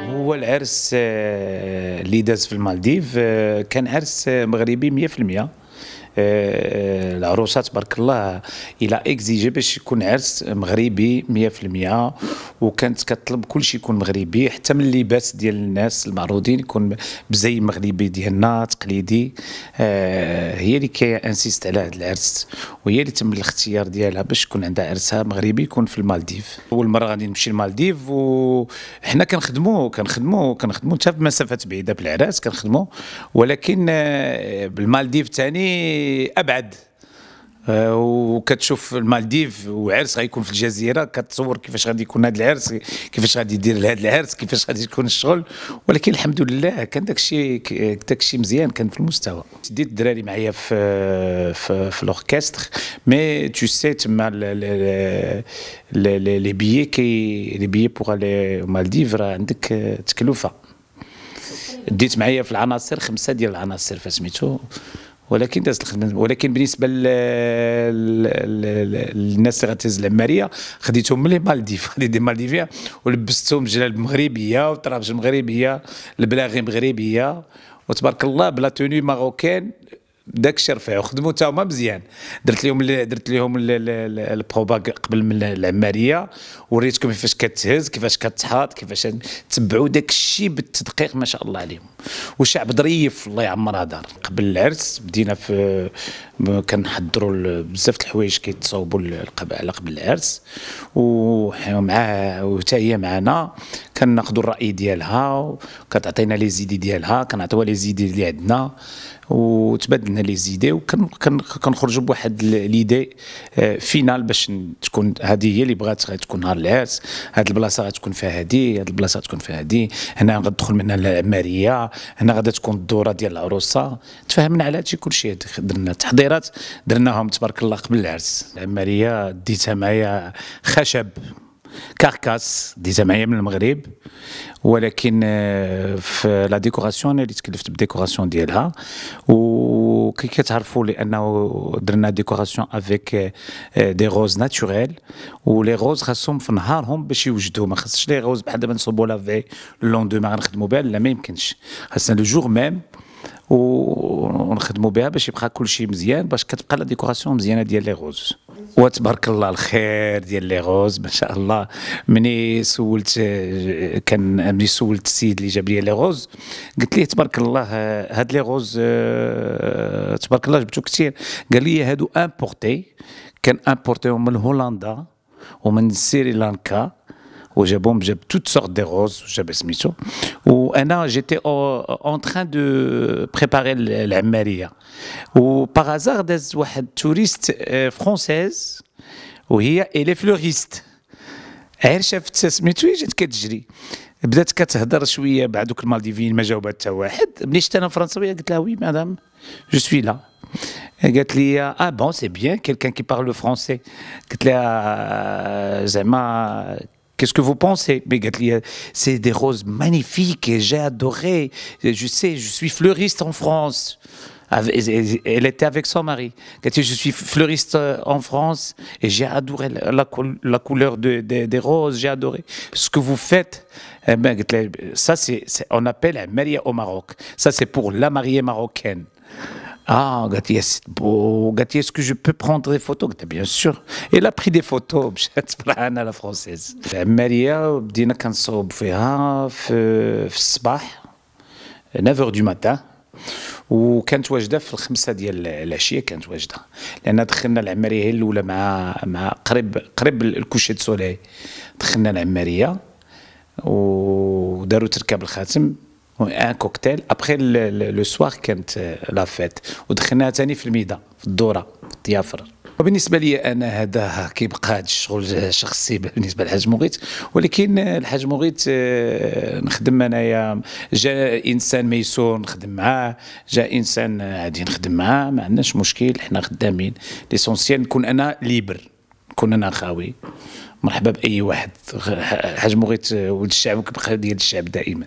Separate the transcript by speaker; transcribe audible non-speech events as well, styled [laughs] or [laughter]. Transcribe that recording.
Speaker 1: هو العرس آه، اللي داز في المالديف آه، كان عرس آه، مغربي 100% العروسه تبارك الله الى اكزيجي باش يكون عرس مغربي 100% وكانت كطلب كل شيء يكون مغربي حتى من اللباس ديال الناس المعروضين يكون بزي مغربي ديالنا تقليدي آه هي اللي انسيست على هذا العرس وهي اللي تم الاختيار ديالها باش يكون عندها عرسها مغربي يكون في المالديف اول مره غادي نمشي المالديف وحنا كنخدموا كنخدموا كنخدموا حتى مسافات بعيده بالعراس كنخدموا ولكن آه، بالمالديف ثاني ابعد آه، وكتشوف المالديف وعرس غيكون في الجزيره كتصور كيفاش غادي يكون هذا العرس كيفاش غادي يدير هذا العرس كيفاش غادي يكون الشغل ولكن الحمد لله كان داك الشيء داك الشيء مزيان كان في المستوى ديت الدراري معايا في في, في الاوركستر مي تو سي تما لي بيي كي لي بيي بوغ مالديف راه عندك تكلفه ديت معايا في العناصر خمسه ديال العناصر فسميتو ولكن دازت الخدمه ولكن بالنسبه للناس اللي غتهز العماريه خديتهم من لي [laughs] مالديف خديت دي مالديفيا ولبستهم جلال مغربيه وطرابج مغربيه البلاغي مغربيه وتبارك الله بلا توني ماروكان داك رفيع خدموا تا هما مزيان درت لهم درت لهم البروبا قبل من العماريه وريتكم كيفاش كتهز كيفاش كتحاط كيفاش تبعوا داك الشيء بالتدقيق ما شاء الله عليهم والشعب ظريف الله يعمرها دار قبل العرس بدينا في كنحضروا بزاف د الحوايج كيتصاوبوا القبائل قبل العرس ومع وحتى هي معنا كناخذوا الراي ديالها كتعطينا لي زيدي ديالها كنعطيوها لي زيدي اللي عندنا وتبادلنا لي زيدي وكنخرجوا بواحد ليدي آه، فينال باش تكون هذه هي اللي بغات غتكون نهار العرس هاد البلاصه غتكون فيها هادي هاد البلاصه غتكون فيها هادي هنا غتدخل منها العماريه هنا غادا تكون الدوره ديال العروسه تفاهمنا على هادشي كلشي درنا تحضير التطويرات درناهم تبارك الله قبل العرس العماريه ديتها معايا خشب كاركاس ديتها معايا من المغرب ولكن آه، في لا ديكوراسيون انا اللي تكلفت بالديكوراسيون ديالها وكي كتعرفوا لانه درنا ديكوراسيون افيك دي روز ناتوريل ولي روز خاصهم في نهارهم باش يوجدوا ما خاصش لي روز بحال دابا نصبوا لافي لوندو ما غنخدموا بها لا ما يمكنش خاصنا لو جور ميم ونخدموا بها باش يبقى كل شيء مزيان باش كتبقى لا ديكوراسيون مزيانه ديال لي غوز وتبارك الله الخير ديال لي غوز ما شاء الله مني سولت كان مني سولت السيد اللي جاب لي لي غوز قلت ليه تبارك الله هاد لي غوز آه، تبارك الله جبتو كثير قال لي هادو امبورتي كان امبورتيهم من هولندا ومن سريلانكا où j'ai toutes sortes de roses, j'avais Ou un an, j'étais en train de préparer la Et par hasard, des touristes euh, françaises, où il y a les Elle eh, chef de ce métier, j'ai dit بدات كتهضر شويه بعد دوك ما حتى واحد ملي شفت انا فرنسويه قلت لها madame. » Qu'est-ce que vous pensez euh, C'est des roses magnifiques et j'ai adoré. Je sais, je suis fleuriste en France. Elle était avec son mari. Je suis fleuriste euh, en France et j'ai adoré la, couleur des roses, j'ai adoré ce que vous faites. Eh ben, ça, c'est on appelle un marié au Maroc. Ça, c'est pour la mariée marocaine. Ah, Gatias, beau. Gatias, que je peux prendre des photos. Bien sûr. Elle a pris des photos. à [laughs] la française. Maria, بدينا كنصوب فيها في في الصباح 9 du matin. وكانت واجده في الخمسه ديال العشيه كانت واجده لان دخلنا العماريه هي الاولى مع مع قريب قريب الكوشي سولاي دخلنا العماريه وداروا تركب الخاتم ان كوكتيل ابخي لو سوار كانت لا فيت ودخلناها ثاني في الميدا في الدوره ضيافر وبالنسبه لي انا هذا كيبقى هذا الشغل شخصي بالنسبه للحاج مغيث ولكن الحاج مغيث نخدم انايا جا انسان ميسور نخدم معاه جا انسان عادي نخدم معاه ما عندناش مشكل حنا خدامين ليسونسيال نكون انا ليبر نكون انا خاوي مرحبا باي واحد الحاج مغيث ولد الشعب وكيبقى ديال الشعب دائما